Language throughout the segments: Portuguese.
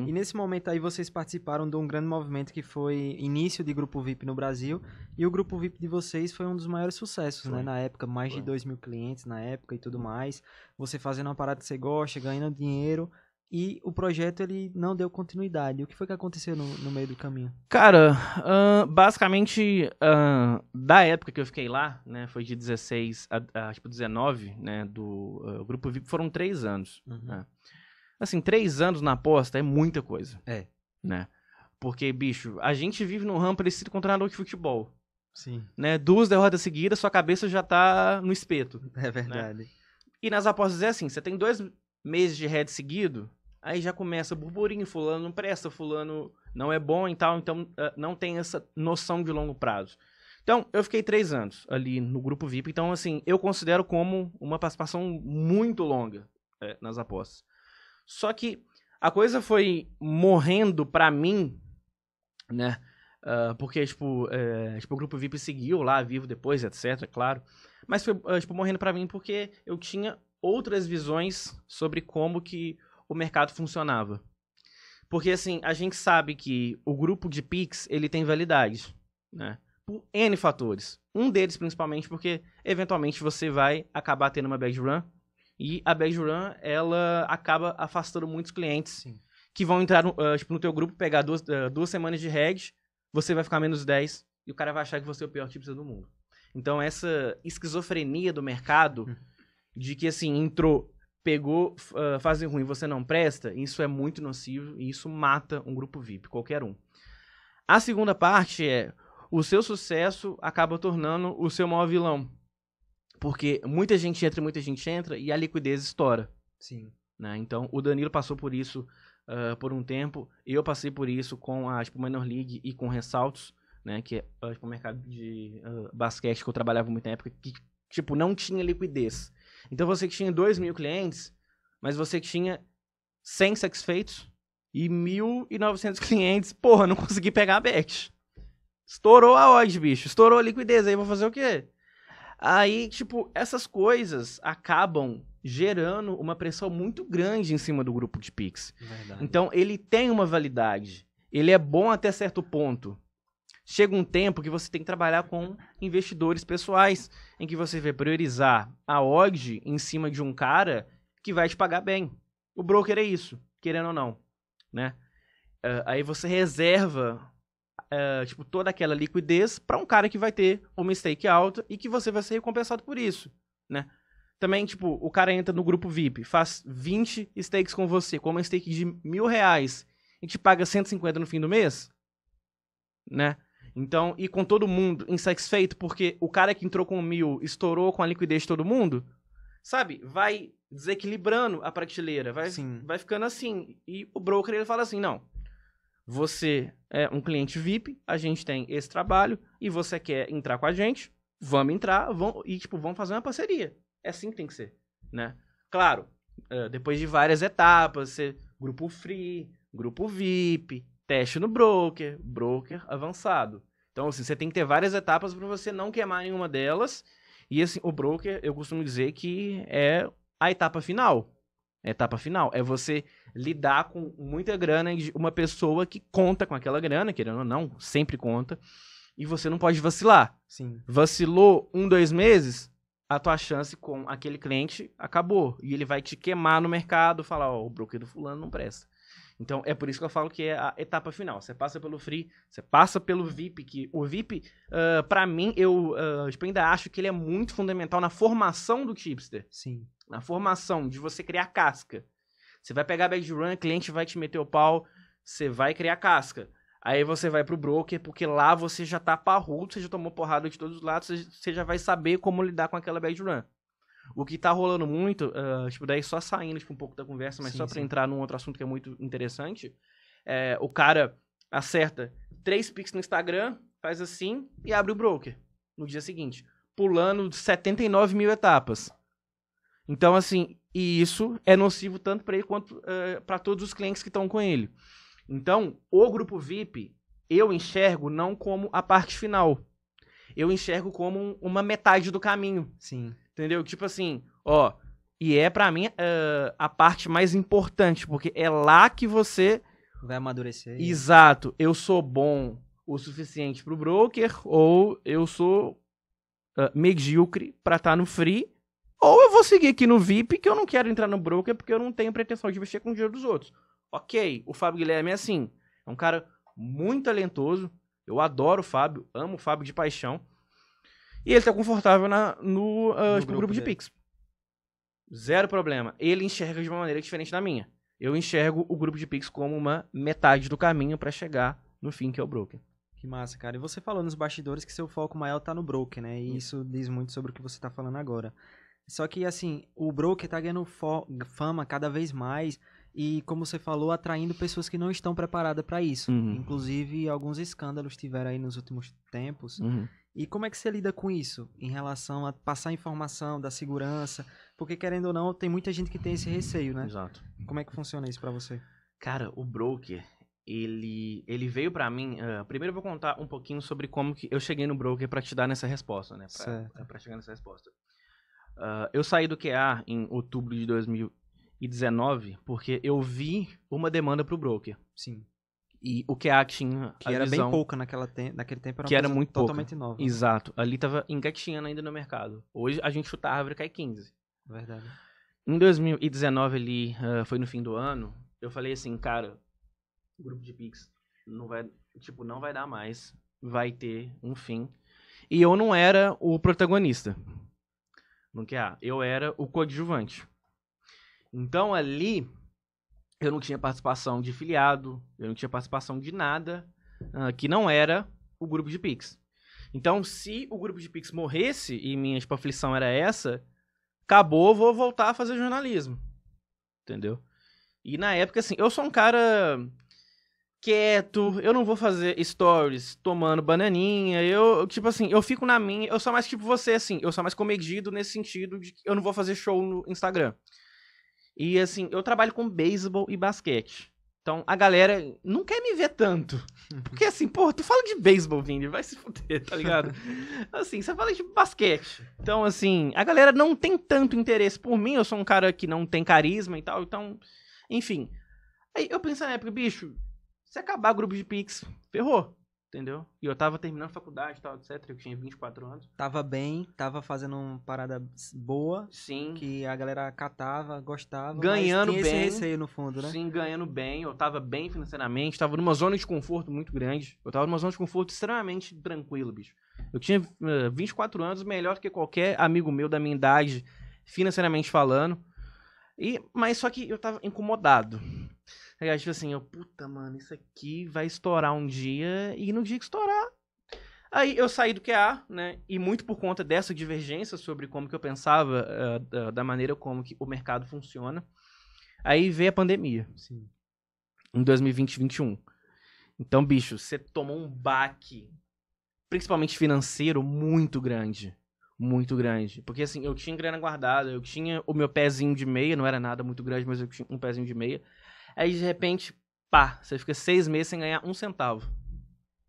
E uhum. nesse momento aí vocês participaram de um grande movimento que foi início de grupo VIP no Brasil. E o grupo VIP de vocês foi um dos maiores sucessos, né? Na época, mais foi. de 2 mil clientes na época e tudo uhum. mais. Você fazendo uma parada que você gosta, ganhando dinheiro. E o projeto ele não deu continuidade. O que foi que aconteceu no, no meio do caminho? Cara, uh, basicamente, uh, da época que eu fiquei lá, né? Foi de 16 a, a tipo 19, né? Do uh, grupo VIP foram três anos. Uhum. Né? Assim, três anos na aposta é muita coisa. É. Né? Porque, bicho, a gente vive num ramo parecido com um treinador de futebol. Sim. Né? Duas derrotas seguidas, sua cabeça já tá no espeto. É né? verdade. Né? E nas apostas é assim, você tem dois meses de head seguido, aí já começa burburinho, fulano não presta, fulano não é bom e tal, então ah, não tem essa noção de longo prazo. Então, eu fiquei três anos ali no grupo VIP, então assim, eu considero como uma participação muito longa é, nas apostas. Só que a coisa foi morrendo pra mim, né? Uh, porque, tipo, uh, tipo, o grupo VIP seguiu lá, vivo depois, etc, é claro. Mas foi, uh, tipo, morrendo pra mim porque eu tinha outras visões sobre como que o mercado funcionava. Porque, assim, a gente sabe que o grupo de Pix, ele tem validade, né? Por N fatores. Um deles, principalmente, porque, eventualmente, você vai acabar tendo uma bad run, e a Bajuran, ela acaba afastando muitos clientes Sim. que vão entrar no, uh, tipo, no teu grupo, pegar duas, uh, duas semanas de regs, você vai ficar menos 10 e o cara vai achar que você é o pior tipster do mundo. Então, essa esquizofrenia do mercado, hum. de que assim, entrou, pegou, uh, eh, fazem ruim, você não presta, isso é muito nocivo e isso mata um grupo VIP, qualquer um. A segunda parte é o seu sucesso acaba tornando o seu maior vilão. Porque muita gente entra, muita gente entra e a liquidez estoura. Sim. Né? Então, o Danilo passou por isso uh, por um tempo. Eu passei por isso com a Minor League e com Ressaltos, né? Que é tipo, o mercado de uh, basquete que eu trabalhava muito na época, que, tipo, não tinha liquidez. Então, você que tinha 2 mil clientes, mas você que tinha 100 satisfeitos e 1.900 clientes, porra, não consegui pegar a bet. Estourou a odd, bicho. Estourou a liquidez. Aí, vou fazer o quê? Aí, tipo, essas coisas acabam gerando uma pressão muito grande em cima do grupo de Pix. Verdade. Então, ele tem uma validade. Ele é bom até certo ponto. Chega um tempo que você tem que trabalhar com investidores pessoais, em que você vai priorizar a odd em cima de um cara que vai te pagar bem. O broker é isso, querendo ou não, né? Uh, aí você reserva uh, tipo, toda aquela liquidez para um cara que vai ter uma stake alta e que você vai ser recompensado por isso, né? Também, tipo, o cara entra no grupo VIP, faz 20 stakes com você, com uma stake de mil reais e te paga 150 no fim do mês, né? Então, e com todo mundo insatisfeito, porque o cara que entrou com mil estourou com a liquidez de todo mundo, sabe? Vai desequilibrando a prateleira, vai, Sim. vai ficando assim. E o broker, ele fala assim, não, você é um cliente VIP, a gente tem esse trabalho e você quer entrar com a gente, vamos entrar vamos, e, tipo, vamos fazer uma parceria. É assim que tem que ser, né? Claro, eh, depois de várias etapas, você, grupo free, grupo VIP, teste no broker, broker avançado. Então, assim, você tem que ter várias etapas para você não queimar nenhuma delas. E, assim, o broker, eu costumo dizer que é a etapa final etapa final. É você lidar com muita grana e uma pessoa que conta com aquela grana, querendo ou não, sempre conta. E você não pode vacilar. Sim. Vacilou um, dois meses, a tua chance com aquele cliente acabou. E ele vai te queimar no mercado, falar, ó, oh, o broker do fulano não presta. Então, é por isso que eu falo que é a etapa final. Você passa pelo free, você passa pelo VIP, que o VIP, uh, ah, para mim, eu uh, tipo, ainda acho que ele é muito fundamental na formação do chipster Sim na formação de você criar casca. Você vai pegar bad run, cliente vai te meter o pau, você vai criar casca. Aí você vai pro broker, porque lá você já tá parrudo, você já tomou porrada de todos os lados, você já vai saber como lidar com aquela bad run. O que tá rolando muito, uh, tipo, daí só saindo tipo, um pouco da conversa, mas sim, só para entrar num outro assunto que é muito interessante, é, o cara acerta três pics no Instagram, faz assim e abre o broker no dia seguinte, pulando 79 mil etapas. Então, assim, e isso é nocivo tanto para ele quanto uh, eh, para todos os clientes que estão com ele. Então, o grupo VIP eu enxergo não como a parte final. Eu enxergo como um, uma metade do caminho. Sim. Entendeu? Tipo assim, ó, e é para mim uh, a parte mais importante, porque é lá que você vai amadurecer. Exato. Eu sou bom o suficiente pro broker ou eu sou uh, medíocre para estar tá no free ou eu vou seguir aqui no VIP, que eu não quero entrar no broker porque eu não tenho pretensão de mexer com o dinheiro dos outros. Ok, o Fábio Guilherme é assim. É um cara muito talentoso. Eu adoro o Fábio, amo o Fábio de paixão. E ele tá confortável na, no, uh, no grupo, grupo de Pix. Zero problema. Ele enxerga de uma maneira diferente da minha. Eu enxergo o grupo de Pix como uma metade do caminho para chegar no fim, que é o broker. Que massa, cara. E você falou nos bastidores que seu foco maior tá no broker, né? E isso diz muito sobre o que você tá falando agora. Só que, assim, o broker tá ganhando fama cada vez mais e, como você falou, atraindo pessoas que não estão preparadas para isso. Uhum. Inclusive, alguns escândalos tiveram aí nos últimos tempos. Uhum. E como é que você lida com isso em relação a passar informação da segurança? Porque, querendo ou não, tem muita gente que tem esse receio, né? Exato. Como é que funciona isso para você? Cara, o broker, ele, ele veio para mim. Uh, primeiro eu vou contar um pouquinho sobre como que eu cheguei no broker para te dar nessa resposta, né? Pra, certo. pra chegar nessa resposta. Uh, eu saí do QA em outubro de 2019 porque eu vi uma demanda para o broker. Sim. E o QA tinha. Que era visão, bem pouca naquela te... naquele tempo, era que era muito totalmente pouca. nova. Exato. Ali estava engatinhando ainda no mercado. Hoje a gente chuta a árvore e cai 15. Verdade. Em 2019, ali, uh, foi no fim do ano, eu falei assim, cara, grupo de Pix não vai, tipo, não vai dar mais, vai ter um fim. E eu não era o protagonista no QA. Ah, eu era o coadjuvante. Então ali eu não tinha participação de filiado, eu não tinha participação de nada uh, que não era o grupo de Pix. Então, se o grupo de Pix morresse e minha tipo, aflição era essa, acabou, vou voltar a fazer jornalismo. Entendeu? E na época, assim, eu sou um cara quieto, uhum. eu não vou fazer stories tomando bananinha, eu, tipo assim, eu fico na minha, eu sou mais tipo você, assim, eu sou mais comedido nesse sentido de que eu não vou fazer show no Instagram. E assim, eu trabalho com beisebol e basquete. Então a galera não quer me ver tanto. Uhum. Porque assim, pô, tu fala de beisebol, Vini, vai se fuder, tá ligado? assim, você fala de basquete. Então, assim, a galera não tem tanto interesse por mim, eu sou um cara que não tem carisma e tal, então, enfim. Aí eu penso na época, bicho, se acabar grupo de Pix, ferrou. Entendeu? E eu tava terminando faculdade, tal, etc. Eu tinha 24 anos. Tava bem, tava fazendo uma parada boa. Sim. Que a galera catava, gostava. Ganhando mas tinha bem. Esse receio no fundo, né? Sim, ganhando bem. Eu tava bem financeiramente, tava numa zona de conforto muito grande. Eu tava numa zona de conforto extremamente tranquilo bicho. Eu tinha uh, eh, 24 anos, melhor que qualquer amigo meu da minha idade, financeiramente falando. E, mas só que eu tava incomodado. Aí tipo assim, eu, puta, mano, isso aqui vai estourar um dia, e no dia que estourar. Aí eu saí do QA, né? E muito por conta dessa divergência sobre como que eu pensava, uh, da maneira como que o mercado funciona. Aí veio a pandemia. Sim. Em 2020 2021. Então, bicho, você tomou um baque, principalmente financeiro, muito grande. Muito grande. Porque assim, eu tinha grana guardada, eu tinha o meu pezinho de meia, não era nada muito grande, mas eu tinha um pezinho de meia. Aí de repente, pá, você fica seis meses sem ganhar um centavo.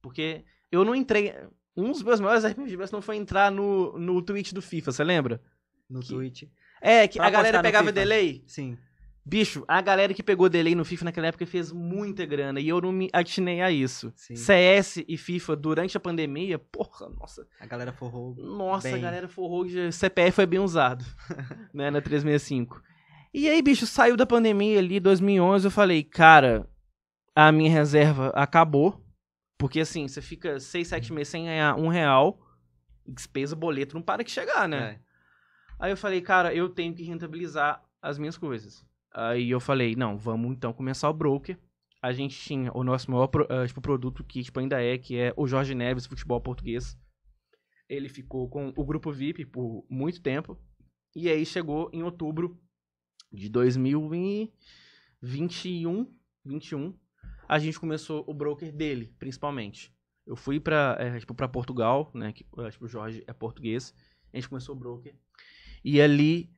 Porque eu não entrei. Um dos meus maiores arrependimentos não foi entrar no, no tweet do FIFA, você lembra? No que... tweet. É, que pra a galera pegava delay. Sim. Bicho, a galera que pegou delay no FIFA naquela época fez muita grana e eu não me atinei a isso. Sim. CS e FIFA durante a pandemia, porra, nossa. A galera forrou. Nossa, bem. a galera forrou. CPF foi bem usado, né, na 365. E aí, bicho, saiu da pandemia ali, 2011, eu falei, cara, a minha reserva acabou. Porque assim, você fica seis, sete meses sem ganhar um real, despesa, boleto, não para que chegar, né? É. Aí eu falei, cara, eu tenho que rentabilizar as minhas coisas. Aí eu falei, não, vamos então começar o broker. A gente tinha o nosso maior eh, tipo, produto, que tipo, ainda é, que é o Jorge Neves Futebol Português. Ele ficou com o grupo VIP por muito tempo. E aí chegou em outubro de 2021, 21, a gente começou o broker dele, principalmente. Eu fui para é, tipo, Portugal, né? Que, é, tipo, o Jorge é português. A gente começou o broker. E ali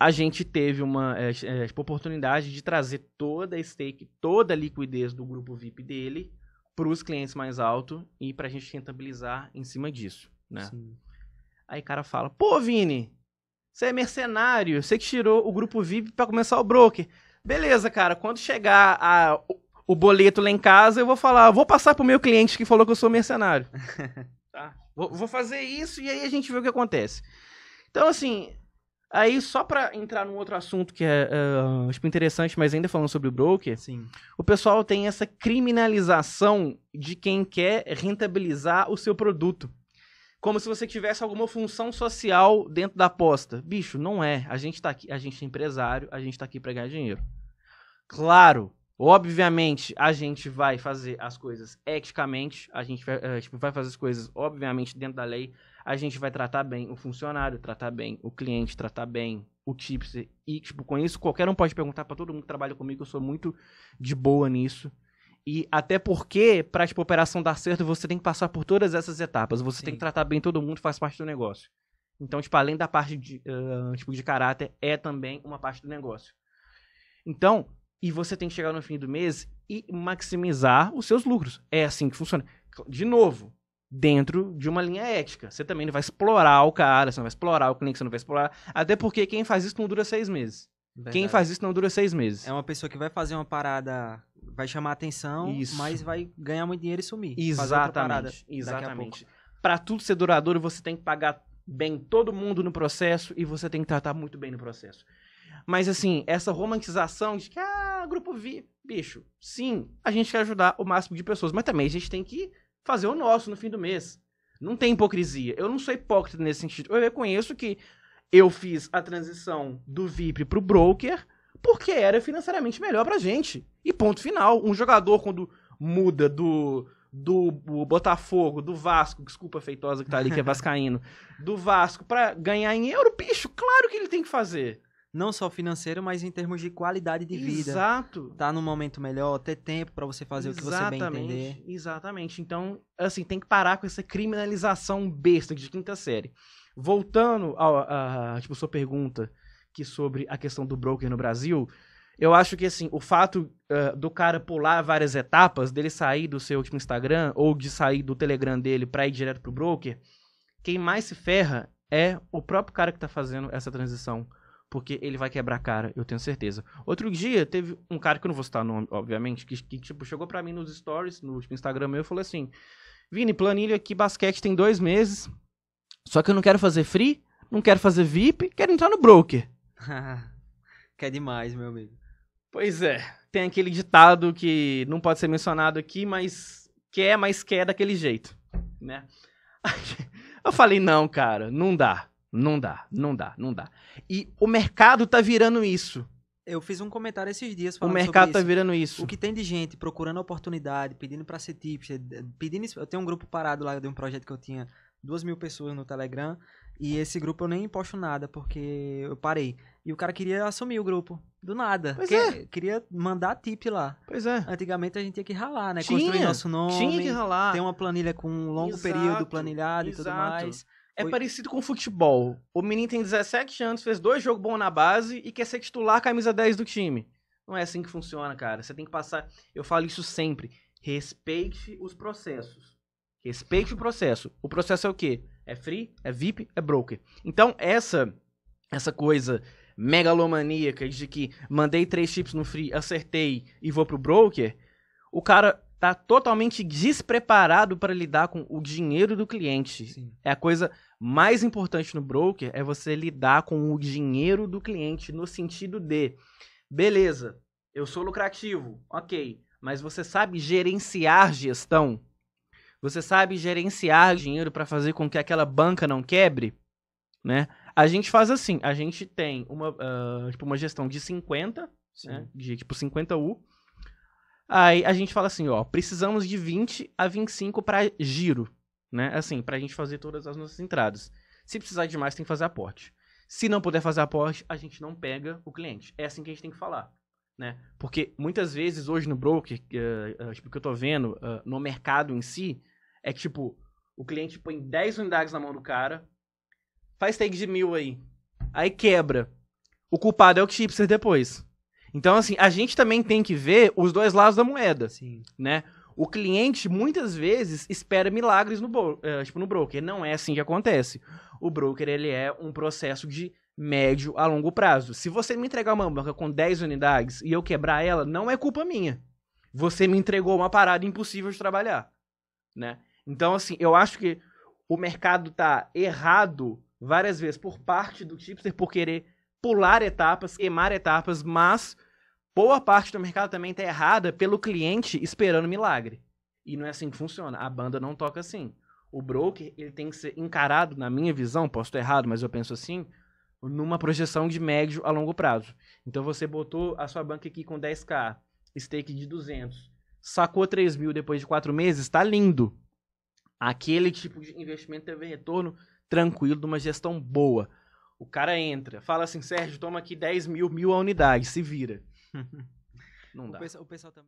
a gente teve uma é, é, tipo, oportunidade de trazer toda a stake, toda a liquidez do grupo VIP dele para os clientes mais alto e para a gente rentabilizar em cima disso, né? Sim. Aí o cara fala, pô, Vini, você é mercenário, você que tirou o grupo VIP para começar o broker. Beleza, cara, quando chegar a, o, o boleto lá em casa, eu vou falar, vou passar pro meu cliente que falou que eu sou mercenário. tá? Vou, vou fazer isso e aí a gente vê o que acontece. Então, assim, Aí, só para entrar num outro assunto que é uh, tipo, interessante, mas ainda falando sobre o broker, Sim. o pessoal tem essa criminalização de quem quer rentabilizar o seu produto como se você tivesse alguma função social dentro da aposta. Bicho, não é. A gente tá aqui, a gente é empresário, a gente tá aqui para ganhar dinheiro. Claro, obviamente, a gente vai fazer as coisas eticamente, a gente vai, eh, tipo, vai fazer as coisas, obviamente, dentro da lei. A gente vai tratar bem o funcionário, tratar bem o cliente, tratar bem o tipster. E, tipo, com isso, qualquer um pode perguntar para todo mundo que trabalha comigo, eu sou muito de boa nisso. E até porque, para tipo, operação dar certo, você tem que passar por todas essas etapas. Você Sim. tem que tratar bem todo mundo, faz parte do negócio. Então, tipo, além da parte de, uh, tipo, de caráter, é também uma parte do negócio. Então, e você tem que chegar no fim do mês e maximizar os seus lucros. É assim que funciona. De novo, dentro de uma linha ética. Você também não vai explorar o cara, você não vai explorar o cliente, você não vai explorar. Até porque quem faz isso não dura seis meses. Verdade. Quem faz isso não dura seis meses. É uma pessoa que vai fazer uma parada vai chamar atenção, Isso. mas vai ganhar muito dinheiro e sumir. Exatamente. Exatamente. Para tudo ser duradouro, você tem que pagar bem todo mundo no processo e você tem que tratar muito bem no processo. Mas assim, essa romantização de que ah, grupo VIP, bicho, sim, a gente quer ajudar o máximo de pessoas, mas também a gente tem que fazer o nosso no fim do mês. Não tem hipocrisia. Eu não sou hipócrita nesse sentido. Eu reconheço que eu fiz a transição do VIP pro broker, porque era financeiramente melhor pra gente. E ponto final. Um jogador, quando muda do, do Botafogo, do Vasco, desculpa a feitosa que tá ali, que é vascaíno, do Vasco, pra ganhar em euro, bicho, claro que ele tem que fazer não só financeiro, mas em termos de qualidade de vida. Exato. Tá num momento melhor, ter tempo para você fazer exatamente, o que você bem entender. Exatamente. Então, assim, tem que parar com essa criminalização besta de quinta série. Voltando à tipo, sua pergunta que sobre a questão do broker no Brasil. Eu acho que, assim, o fato uh, do cara pular várias etapas, dele sair do seu último Instagram ou de sair do Telegram dele para ir direto pro broker, quem mais se ferra é o próprio cara que tá fazendo essa transição. Porque ele vai quebrar a cara, eu tenho certeza. Outro dia, teve um cara, que eu não vou citar o nome, obviamente, que, que tipo, chegou para mim nos stories, no último Instagram meu, e falou assim, Vini, planilha aqui, basquete tem dois meses, só que eu não quero fazer free, não quero fazer VIP, quero entrar no broker. que é demais, meu amigo. Pois é. Tem aquele ditado que não pode ser mencionado aqui, mas quer, mas quer daquele jeito, né? Eu falei, não, cara, não dá. Não dá, não dá, não dá. E o mercado tá virando isso. Eu fiz um comentário esses dias falando O mercado sobre tá isso. virando isso. O que tem de gente procurando oportunidade, pedindo para ser tipster, pedindo... Eu tenho um grupo parado lá de um projeto que eu tinha duas mil pessoas no Telegram. E esse grupo eu nem posto nada, porque eu parei. E o cara queria assumir o grupo. Do nada. Pois que, é. Queria mandar tip lá. Pois é. Antigamente a gente tinha que ralar, né? Tinha, Construir nosso nome. Tinha que ralar. Ter uma planilha com um longo exato, período planilhado exato. e tudo mais. É Foi... parecido com futebol. O menino tem 17 anos, fez dois jogos bons na base e quer ser titular camisa 10 do time. Não é assim que funciona, cara. Você tem que passar. Eu falo isso sempre. Respeite os processos. Respeite o processo. O processo é o quê? É free, é VIP, é broker. Então, essa essa coisa megalomaníaca de que mandei três chips no free, acertei e vou pro broker, o cara tá totalmente despreparado para lidar com o dinheiro do cliente. Sim. É a coisa mais importante no broker é você lidar com o dinheiro do cliente no sentido de beleza, eu sou lucrativo, OK, mas você sabe gerenciar gestão? Você sabe gerenciar dinheiro para fazer com que aquela banca não quebre, né? A gente faz assim, a gente tem uma, uh, tipo uma gestão de 50, né? de tipo 50U. Aí a gente fala assim, ó, precisamos de 20 a 25 para giro, né? Assim, a gente fazer todas as nossas entradas. Se precisar de mais, tem que fazer aporte. Se não puder fazer aporte, a gente não pega o cliente. É assim que a gente tem que falar. Né? Porque muitas vezes hoje no broker, uh, uh, tipo, que eu tô vendo, uh, no mercado em si, é tipo, o cliente põe 10 unidades na mão do cara, faz take de mil aí, aí quebra. O culpado é o chipster depois. Então, assim, a gente também tem que ver os dois lados da moeda, Sim. né? O cliente, muitas vezes, espera milagres no, eh, tipo, no broker. Não é assim que acontece. O broker, ele é um processo de médio a longo prazo. Se você me entregar uma banca com 10 unidades e eu quebrar ela, não é culpa minha. Você me entregou uma parada impossível de trabalhar, né? Então, assim, eu acho que o mercado tá errado várias vezes por parte do tipster por querer pular etapas, queimar etapas, mas boa parte do mercado também tá errada pelo cliente esperando milagre. E não é assim que funciona. A banda não toca assim. O broker, ele tem que ser encarado, na minha visão, posso estar errado, mas eu penso assim, numa projeção de médio a longo prazo. Então você botou a sua banca aqui com 10k, stake de 200, sacou 3 mil depois de 4 meses, está lindo. Aquele tipo de investimento teve retorno tranquilo, de uma gestão boa. O cara entra, fala assim, Sérgio, toma aqui 10 mil, mil a unidade, se vira. Não dá. O pessoal, o pessoal também...